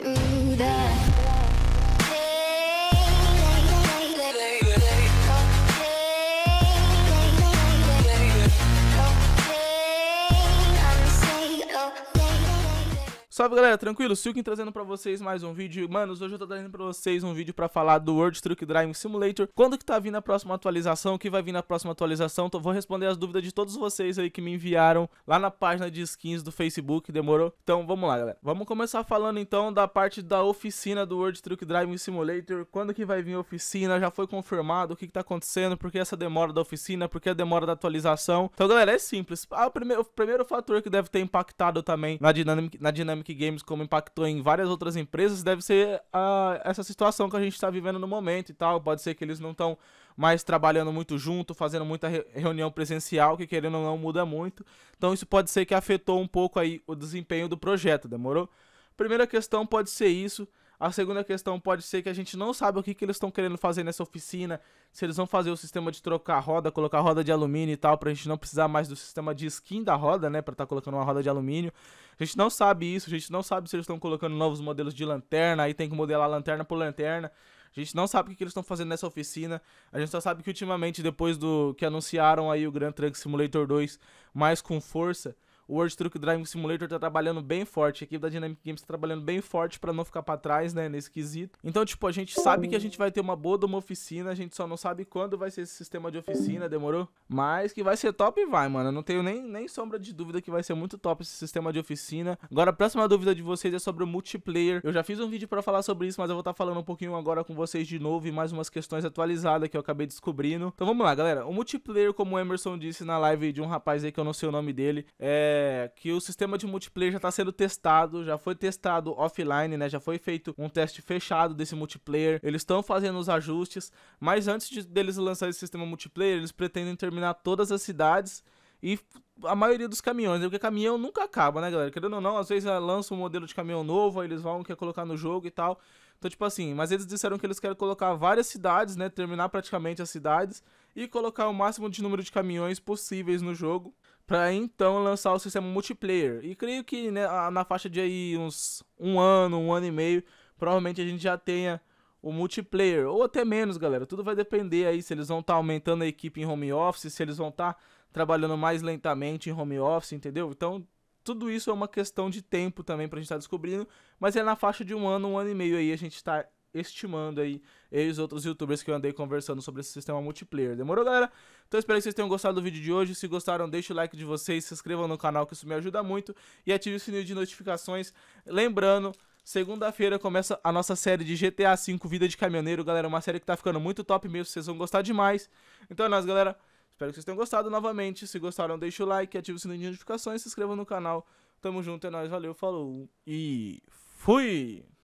through Salve galera, tranquilo? Silkin trazendo pra vocês mais um vídeo. Manos, hoje eu tô trazendo pra vocês um vídeo pra falar do World Truck Driving Simulator. Quando que tá vindo a próxima atualização? O que vai vir na próxima atualização? Tô, vou responder as dúvidas de todos vocês aí que me enviaram lá na página de skins do Facebook, demorou? Então vamos lá galera. Vamos começar falando então da parte da oficina do World Truck Driving Simulator. Quando que vai vir a oficina? Já foi confirmado? O que que tá acontecendo? Por que essa demora da oficina? Por que a demora da atualização? Então galera, é simples. Ah, o, primeiro, o primeiro fator que deve ter impactado também na dinâmica, na dinâmica Atomic Games, como impactou em várias outras empresas, deve ser uh, essa situação que a gente está vivendo no momento e tal. Pode ser que eles não estão mais trabalhando muito junto, fazendo muita re reunião presencial, que querendo ou não muda muito. Então isso pode ser que afetou um pouco aí o desempenho do projeto, demorou? Primeira questão pode ser isso. A segunda questão pode ser que a gente não sabe o que, que eles estão querendo fazer nessa oficina, se eles vão fazer o sistema de trocar roda, colocar roda de alumínio e tal, pra gente não precisar mais do sistema de skin da roda, né, pra estar tá colocando uma roda de alumínio. A gente não sabe isso, a gente não sabe se eles estão colocando novos modelos de lanterna, aí tem que modelar lanterna por lanterna. A gente não sabe o que, que eles estão fazendo nessa oficina. A gente só sabe que ultimamente, depois do que anunciaram aí o Grand Truck Simulator 2 mais com força, o World Truck Driving Simulator tá trabalhando bem forte, a equipe da Dynamic Games tá trabalhando bem forte para não ficar para trás, né, nesse quesito. Então, tipo, a gente sabe que a gente vai ter uma boa de uma oficina, a gente só não sabe quando vai ser esse sistema de oficina, demorou? Mas que vai ser top, vai, mano. Eu não tenho nem, nem sombra de dúvida que vai ser muito top esse sistema de oficina. Agora, a próxima dúvida de vocês é sobre o multiplayer. Eu já fiz um vídeo para falar sobre isso, mas eu vou estar tá falando um pouquinho agora com vocês de novo e mais umas questões atualizadas que eu acabei descobrindo. Então, vamos lá, galera. O multiplayer, como o Emerson disse na live de um rapaz aí que eu não sei o nome dele, é que o sistema de multiplayer já está sendo testado, já foi testado offline, né? Já foi feito um teste fechado desse multiplayer. Eles estão fazendo os ajustes, mas antes de, deles lançar esse sistema multiplayer, eles pretendem terminar todas as cidades e a maioria dos caminhões, né? porque caminhão nunca acaba, né, galera? Querendo ou não, às vezes ah, lança um modelo de caminhão novo, aí eles vão quer colocar no jogo e tal. Então, tipo assim, mas eles disseram que eles querem colocar várias cidades, né? Terminar praticamente as cidades e colocar o máximo de número de caminhões possíveis no jogo para então lançar o sistema multiplayer. E creio que né, na faixa de aí uns um ano, um ano e meio, provavelmente a gente já tenha o multiplayer, ou até menos, galera. Tudo vai depender aí se eles vão estar tá aumentando a equipe em home office, se eles vão estar tá trabalhando mais lentamente em home office, entendeu? Então, tudo isso é uma questão de tempo também pra gente estar tá descobrindo, mas é na faixa de um ano, um ano e meio aí a gente tá estimando aí eu e os outros youtubers que eu andei conversando sobre esse sistema multiplayer. Demorou, galera? Então espero que vocês tenham gostado do vídeo de hoje. Se gostaram, deixe o like de vocês, se inscrevam no canal que isso me ajuda muito e ative o sininho de notificações. Lembrando... Segunda-feira começa a nossa série de GTA V Vida de Caminhoneiro, galera. Uma série que tá ficando muito top mesmo, vocês vão gostar demais. Então é nóis, galera. Espero que vocês tenham gostado novamente. Se gostaram, deixe o like, ative o sininho de notificações, se inscreva no canal. Tamo junto, é nóis, valeu, falou e fui!